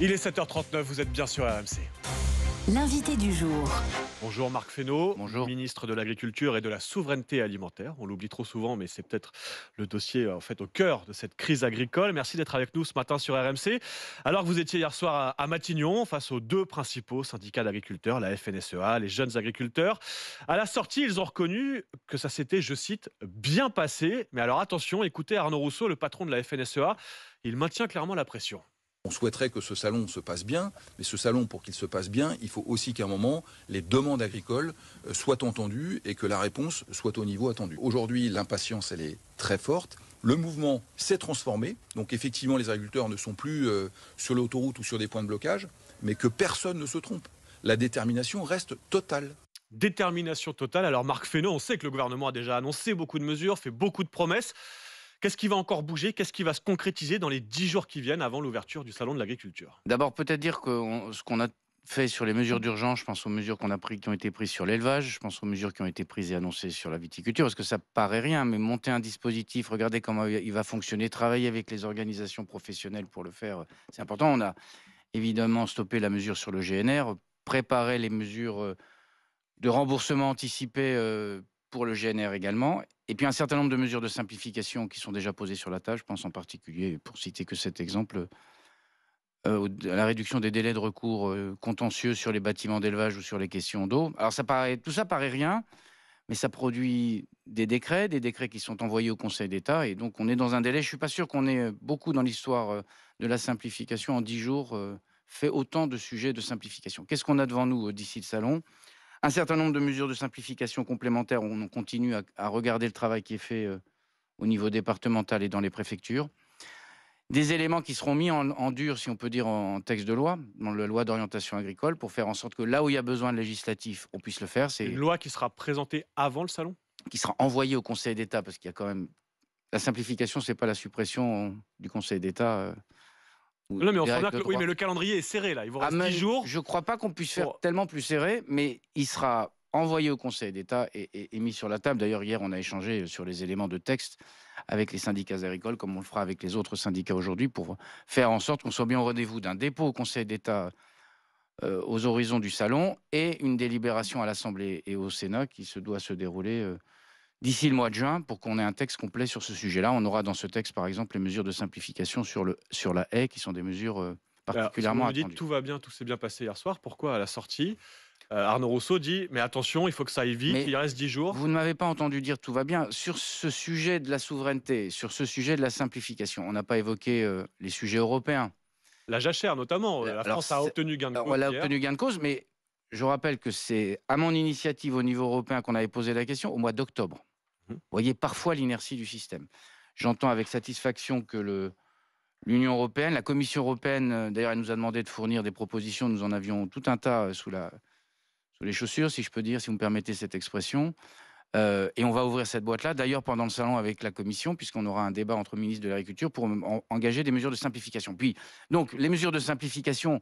Il est 7h39, vous êtes bien sur RMC. L'invité du jour. Bonjour Marc Fesneau, Bonjour. ministre de l'Agriculture et de la Souveraineté alimentaire. On l'oublie trop souvent, mais c'est peut-être le dossier en fait au cœur de cette crise agricole. Merci d'être avec nous ce matin sur RMC. Alors que vous étiez hier soir à Matignon, face aux deux principaux syndicats d'agriculteurs, la FNSEA, les jeunes agriculteurs, à la sortie, ils ont reconnu que ça s'était, je cite, bien passé. Mais alors attention, écoutez Arnaud Rousseau, le patron de la FNSEA, il maintient clairement la pression. On souhaiterait que ce salon se passe bien, mais ce salon, pour qu'il se passe bien, il faut aussi qu'à un moment, les demandes agricoles euh, soient entendues et que la réponse soit au niveau attendu. Aujourd'hui, l'impatience, elle est très forte. Le mouvement s'est transformé, donc effectivement, les agriculteurs ne sont plus euh, sur l'autoroute ou sur des points de blocage, mais que personne ne se trompe. La détermination reste totale. Détermination totale. Alors Marc Fesneau, on sait que le gouvernement a déjà annoncé beaucoup de mesures, fait beaucoup de promesses. Qu'est-ce qui va encore bouger Qu'est-ce qui va se concrétiser dans les dix jours qui viennent avant l'ouverture du Salon de l'agriculture D'abord, peut-être dire que ce qu'on a fait sur les mesures d'urgence, je pense aux mesures qu'on a prises, qui ont été prises sur l'élevage, je pense aux mesures qui ont été prises et annoncées sur la viticulture, parce que ça paraît rien, mais monter un dispositif, regarder comment il va fonctionner, travailler avec les organisations professionnelles pour le faire, c'est important. On a évidemment stoppé la mesure sur le GNR, préparé les mesures euh, de remboursement anticipé euh, pour le GNR également, et puis un certain nombre de mesures de simplification qui sont déjà posées sur la table. Je pense en particulier, pour citer que cet exemple, euh, la réduction des délais de recours euh, contentieux sur les bâtiments d'élevage ou sur les questions d'eau. Alors ça paraît, tout ça paraît rien, mais ça produit des décrets, des décrets qui sont envoyés au Conseil d'État, et donc on est dans un délai. Je ne suis pas sûr qu'on ait euh, beaucoup dans l'histoire de la simplification en dix jours fait autant de sujets de simplification. Qu'est-ce qu'on a devant nous d'ici le salon un certain nombre de mesures de simplification complémentaires. On continue à, regarder le travail qui est fait euh, au niveau départemental et dans les préfectures. Des éléments qui seront mis en, dur, si on peut dire, en, texte de loi, dans la loi d'orientation agricole, pour faire en sorte que là où il y a besoin de législatif, on puisse le faire. une loi qui sera présentée avant le salon Qui sera envoyée au Conseil d'État, parce qu'il y a quand même. La simplification, c'est pas la suppression du Conseil d'État. Euh, oui, mais le calendrier est serré là. Il vous ah, reste 10 jours. Je ne crois pas qu'on puisse faire tellement plus serré, mais il sera envoyé au Conseil d'État et, et, mis sur la table. D'ailleurs, hier, on a échangé sur les éléments de texte avec les syndicats agricoles, comme on le fera avec les autres syndicats aujourd'hui, pour faire en sorte qu'on soit bien au rendez-vous d'un dépôt au Conseil d'État euh, aux horizons du salon et une délibération à l'Assemblée et au Sénat qui se doit se dérouler. Euh, d'ici le mois de juin pour qu'on ait un texte complet sur ce sujet-là. On aura dans ce texte, par exemple, les mesures de simplification sur, le, sur la haie, qui sont des mesures euh, particulièrement Alors, vous attendues. Dites, tout va bien, tout s'est bien passé hier soir. Pourquoi à la sortie euh, Arnaud Rousseau dit Mais attention, il faut que ça aille vite, il reste dix jours. Vous ne m'avez pas entendu dire tout va bien. Sur ce sujet de la souveraineté, sur ce sujet de la simplification, on n'a pas évoqué euh, les sujets européens. La jachère, notamment. La France a obtenu gain de cause. elle a obtenu gain de cause, mais je rappelle que c'est à mon initiative au niveau européen qu'on avait posé la question au mois d'octobre voyez parfois l'inertie du système. J'entends avec satisfaction que l'Union européenne, la Commission européenne, euh, d'ailleurs, elle nous a demandé de fournir des propositions. Nous en avions tout un tas euh, sous, les chaussures, si je peux dire, si vous me permettez cette expression. Euh, et on va ouvrir cette boîte-là, d'ailleurs, pendant le salon avec la Commission, puisqu'on aura un débat entre ministres de l'Agriculture pour engager des mesures de simplification. Puis, donc, les mesures de simplification,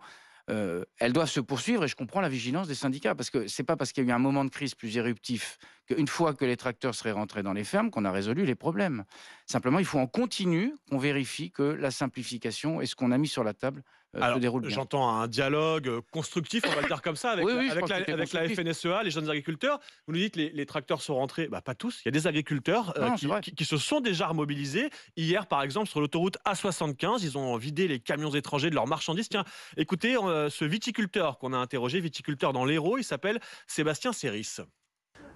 euh, Elle doit se poursuivre et je comprends la vigilance des syndicats parce que c'est pas parce qu'il y a eu un moment de crise plus éruptif qu'une fois que les tracteurs seraient rentrés dans les fermes qu'on a résolu les problèmes. Simplement, il faut en continu qu'on vérifie que la simplification est ce qu'on a mis sur la table euh, j'entends un dialogue euh, constructif, on va le dire comme ça, avec, la, FNSEA, e les jeunes agriculteurs. Vous nous dites les, les tracteurs sont rentrés, bah, pas tous. Il y a des agriculteurs euh, qui, se sont déjà mobilisés. Hier, par exemple, sur l'autoroute A75, ils ont vidé les camions étrangers de leurs marchandises. Tiens, écoutez, ce viticulteur qu'on a interrogé, viticulteur dans l'Hérault, il s'appelle Sébastien Séris.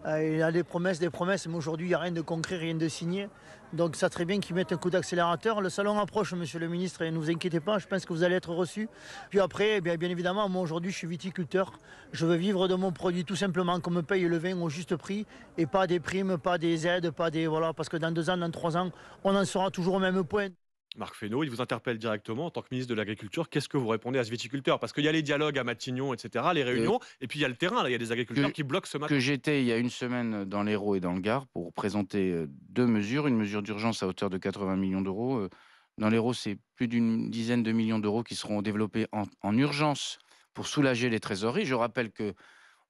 Euh, il a des promesses, des promesses, mais aujourd'hui, il n'y a rien de concret, rien de signé. Donc, ça très bien qu'ils mettent un coup d'accélérateur. Le salon approche, monsieur le ministre, et ne vous inquiétez pas, je pense que vous allez être reçu. Puis après, eh bien, évidemment, moi aujourd'hui, je suis viticulteur. Je veux vivre de mon produit tout simplement, qu'on me paye le vin au juste prix et pas des primes, pas des aides, pas des. Voilà, parce que dans deux ans, dans trois ans, on en sera toujours au même point. Marc Fesneau, il vous interpelle directement en tant que ministre de l'Agriculture. Qu'est-ce que vous répondez à ce viticulteur Parce qu'il y a les dialogues à Matignon, etc., les euh, réunions, et, puis il y a le terrain. il y a des agriculteurs qui bloquent ce matin. Que j'étais il y a une semaine dans l'Hérault et dans le Gard pour présenter euh, deux mesures. Une mesure d'urgence à hauteur de 80 millions d'euros. Euh, dans l'Hérault, c'est plus d'une dizaine de millions d'euros qui seront développés en, urgence pour soulager les trésoreries. Je rappelle que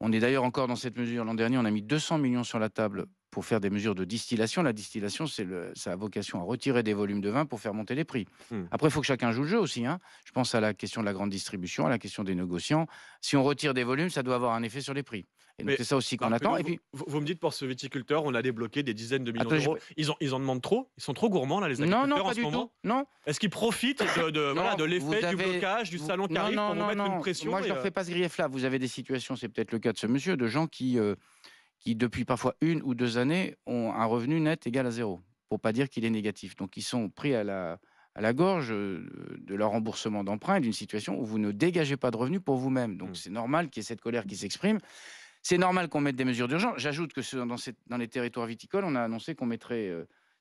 on est d'ailleurs encore dans cette mesure. L'an dernier, on a mis 200 millions sur la table pour faire des mesures de distillation. La distillation, c'est ça a vocation à retirer des volumes de vin pour faire monter les prix. Hmm. Après, il faut que chacun joue le jeu aussi. Hein. Je pense à la question de la grande distribution, à la question des négociants. Si on retire des volumes, ça doit avoir un effet sur les prix. Et c'est ça aussi qu'on attend. et puis, vous, me dites, pour ce viticulteur, on a débloqué des dizaines de millions d'euros. ils Ils, ils, en demandent trop Ils sont trop gourmands, là, les agriculteurs, non, non, pas du tout. Non. Est-ce qu'ils profitent de, l'effet du blocage, du salon qui arrive pour nous mettre une pression Moi, je ne leur euh fais pas ce grief-là. Vous avez des situations, c'est peut-être le cas de ce monsieur, de gens qui... Euh, qui, depuis parfois une ou deux années, ont un revenu net égal à zéro, pour pas dire qu'il est négatif. Donc, ils sont pris à la, gorge euh, de leur remboursement d'emprunt et d'une situation où vous ne dégagez pas de revenus pour vous-même. Donc, mmh. c'est normal qu'il y ait cette colère qui s'exprime. C'est normal qu'on mette des mesures d'urgence. J'ajoute que dans, dans, les territoires viticoles, on a annoncé qu'on mettrait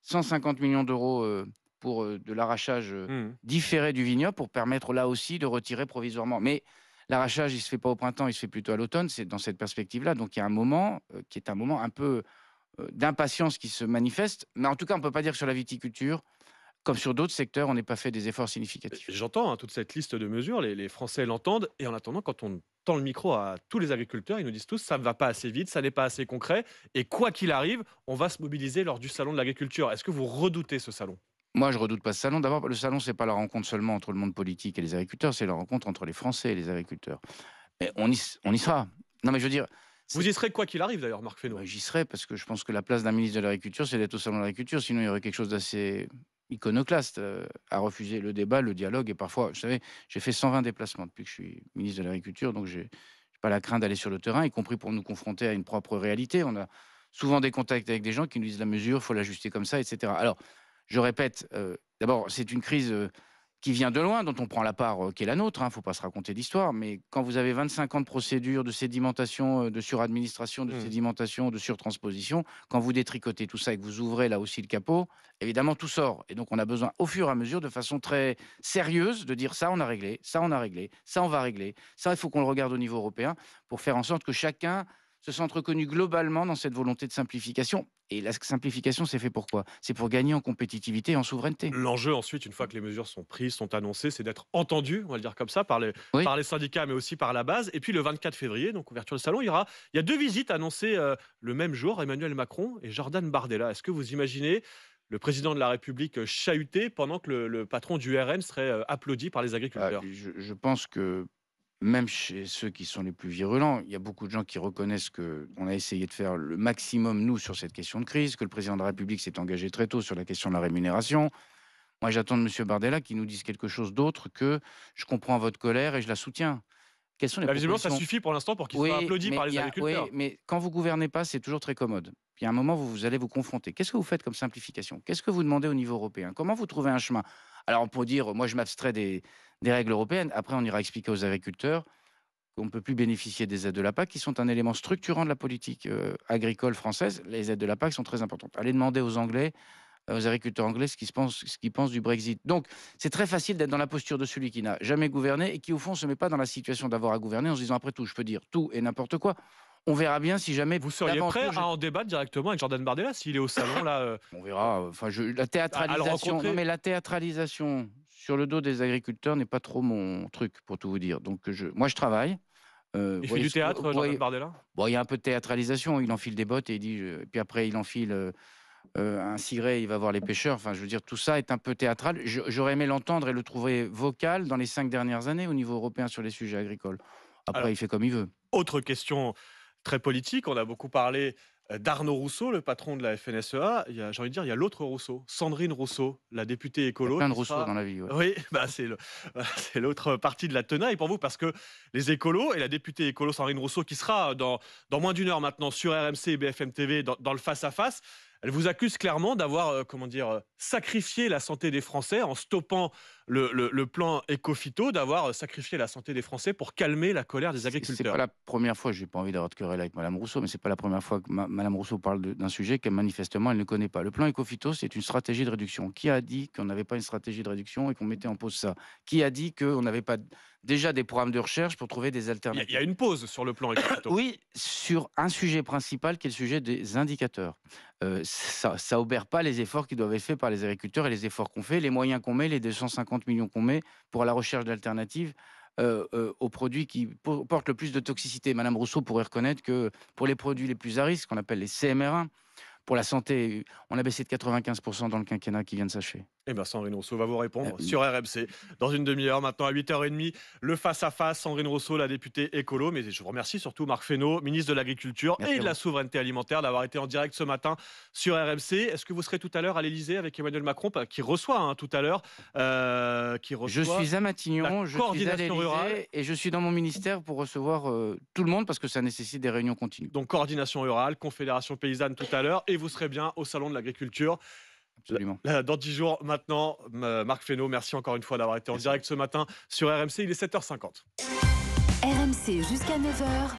150 euh, millions d'euros euh, pour de l'arrachage mmh. différé du vignoble pour permettre là aussi de retirer provisoirement. Mais L'arrachage, il se fait pas au printemps, il se fait plutôt à l'automne. C'est dans cette perspective-là. Donc il y a un moment euh, qui est un moment un peu euh, d'impatience qui se manifeste. Mais en tout cas, on peut pas dire sur la viticulture, comme sur d'autres secteurs, on n'est pas fait des efforts significatifs. Euh, j'entends hein, toute cette liste de mesures, les, les Français l'entendent, et en attendant, quand on tend le micro à tous les agriculteurs, ils nous disent tous ça ne va pas assez vite, ça n'est pas assez concret, et quoi qu'il arrive, on va se mobiliser lors du salon de l'agriculture. Est-ce que vous redoutez ce salon moi, je redoute pas ce salon. D'abord, le salon, c'est pas la rencontre seulement entre le monde politique et les agriculteurs, c'est la rencontre entre les Français et les agriculteurs. Mais on y, on y sera. Non, mais je veux dire. Vous y serez quoi qu'il arrive d'ailleurs, Marc Fesneau. J'y serai parce que je pense que la place d'un ministre de l'Agriculture, c'est d'être au salon de l'Agriculture. Sinon, il y aurait quelque chose d'assez iconoclaste euh, à refuser le débat, le dialogue. Et parfois, vous savez, j'ai fait 120 déplacements depuis que je suis ministre de l'Agriculture, donc j'ai pas la crainte d'aller sur le terrain, y compris pour nous confronter à une propre réalité. On a souvent des contacts avec des gens qui nous disent la mesure, faut l'ajuster comme ça, etc. Alors je répète, euh, d'abord, c'est une crise euh, qui vient de loin, dont on prend la part euh, qui est la nôtre, il hein, ne faut pas se raconter d'histoire, mais quand vous avez 25 ans de procédures, de sédimentation, de suradministration, de mmh. sédimentation, de surtransposition, quand vous détricotez tout ça et que vous ouvrez là aussi le capot, évidemment tout sort. Et donc on a besoin au fur et à mesure, de façon très sérieuse, de dire ça on a réglé, ça on a réglé, ça on va régler, ça il faut qu'on le regarde au niveau européen pour faire en sorte que chacun se sont reconnus globalement dans cette volonté de simplification. Et la simplification, c'est fait pourquoi C'est pour gagner en compétitivité et en souveraineté. L'enjeu ensuite, une fois que les mesures sont prises, sont annoncées, c'est d'être entendu, on va le dire comme ça, par les, syndicats, mais aussi par la base. Et puis le 24 février, donc ouverture du salon, il y, il y a deux visites annoncées euh, le même jour, Emmanuel Macron et Jordan Bardella. Est-ce que vous imaginez le président de la République euh, chahuté pendant que le, patron du RN serait euh, applaudi par les ah, agriculteurs. je, pense que même chez ceux qui sont les plus virulents, il y a beaucoup de gens qui reconnaissent qu'on a essayé de faire le maximum, nous, sur cette question de crise, que le président de la République s'est engagé très tôt sur la question de la rémunération. Moi, j'attends de M. Bardella qu'il nous dise quelque chose d'autre que je comprends votre colère et je la soutiens sont les bah, ça suffit pour l'instant pour qu'ils soient par les agriculteurs. Oui, mais quand vous gouvernez pas, c'est toujours très commode. Il y a un moment où vous allez vous confronter. Qu'est-ce que vous faites comme simplification Qu'est-ce que vous demandez au niveau européen Comment vous trouvez un chemin Alors, on peut dire, moi, je m'abstrais des, règles européennes. Après, on ira expliquer aux agriculteurs qu'on ne peut plus bénéficier des aides de la PAC, qui sont un élément structurant de la politique euh, agricole française. Les aides de la PAC sont très importantes. Allez demander aux Anglais, euh, aux agriculteurs anglais ce qu'ils pensent, pensent, du Brexit. Donc, c'est très facile d'être dans la posture de celui qui n'a jamais gouverné et qui, au fond, se met pas dans la situation d'avoir à gouverner en se disant, après tout, je peux dire tout et n'importe quoi. On verra bien si jamais. Vous seriez prêt à en débattre directement avec Jordan Bardella s'il est au salon là. Euh On verra. Enfin, je, la théâtralisation. Non, mais la théâtralisation sur le dos des agriculteurs n'est pas trop mon truc pour tout vous dire. Donc, je, moi, je travaille. Euh, il fait du théâtre, Jordan Bardella Bon, il y a un peu de théâtralisation. Il enfile des bottes et dit. puis après, il enfile un ciré, il va voir les pêcheurs. Enfin, je veux dire, tout ça est un peu théâtral. J'aurais aimé l'entendre et le trouver vocal dans les cinq dernières années au niveau européen sur les sujets agricoles. Après, il fait comme il veut. Autre question très politique. On a beaucoup parlé d'Arnaud Rousseau, le patron de la FNSEA. j'ai envie de dire, il y a l'autre Rousseau, Sandrine Rousseau, la députée écolo. plein de Rousseau dans la vie. Ouais. Oui, bah c'est, l'autre partie de la tenaille pour vous parce que les écolos et la députée écolo Sandrine Rousseau qui sera dans, moins d'une heure maintenant sur RMC et BFM TV dans le face à face elle vous accuse clairement d'avoir, euh, comment dire, euh, sacrifié la santé des Français en stoppant le, plan éco d'avoir euh, sacrifié la santé des Français pour calmer la colère des agriculteurs. C'est pas la première fois, j'ai pas envie d'avoir de querelle avec Madame Rousseau, mais c'est pas la première fois que Madame Rousseau parle d'un sujet qu'elle manifestement elle ne connaît pas. Le plan éco c'est une stratégie de réduction. Qui a dit qu'on n'avait pas une stratégie de réduction et qu'on mettait en pause ça Qui a dit qu'on n'avait pas déjà des programmes de recherche pour trouver des alternatives Il y, a une pause sur le plan éco oui, sur un sujet principal qui est le sujet des indicateurs. Euh, ça, ça obère pas les efforts qui doivent être faits par les agriculteurs et les efforts qu'on fait, les moyens qu'on met, les 250 millions qu'on met pour la recherche d'alternatives euh, euh, aux produits qui portent le plus de toxicité. Madame Rousseau pourrait reconnaître que pour les produits les plus à risque, qu'on appelle les CMR1, pour la santé, on a baissé de 95% dans le quinquennat qui vient de s'achever. Et eh bien, Sandrine Rousseau va vous répondre euh, sur RMC dans une demi-heure. Maintenant, à 8h30, le face-à-face, Sandrine Rousseau, la députée écolo. Mais je vous remercie surtout Marc Fesneau, ministre de l'Agriculture et de la Souveraineté Alimentaire, d'avoir été en direct ce matin sur RMC. Est-ce que vous serez tout à l'heure à l'Elysée avec Emmanuel Macron, qui reçoit hein, tout à l'heure euh, Je suis à Matignon, je suis à et je suis dans mon ministère pour recevoir euh, tout le monde parce que ça nécessite des réunions continues. Donc, coordination rurale, confédération paysanne tout à l'heure vous serez bien au Salon de l'Agriculture. Absolument. Dans 10 jours maintenant, Marc Fesneau, merci encore une fois d'avoir été en direct ce matin sur RMC. Il est 7h50. RMC jusqu'à 9h.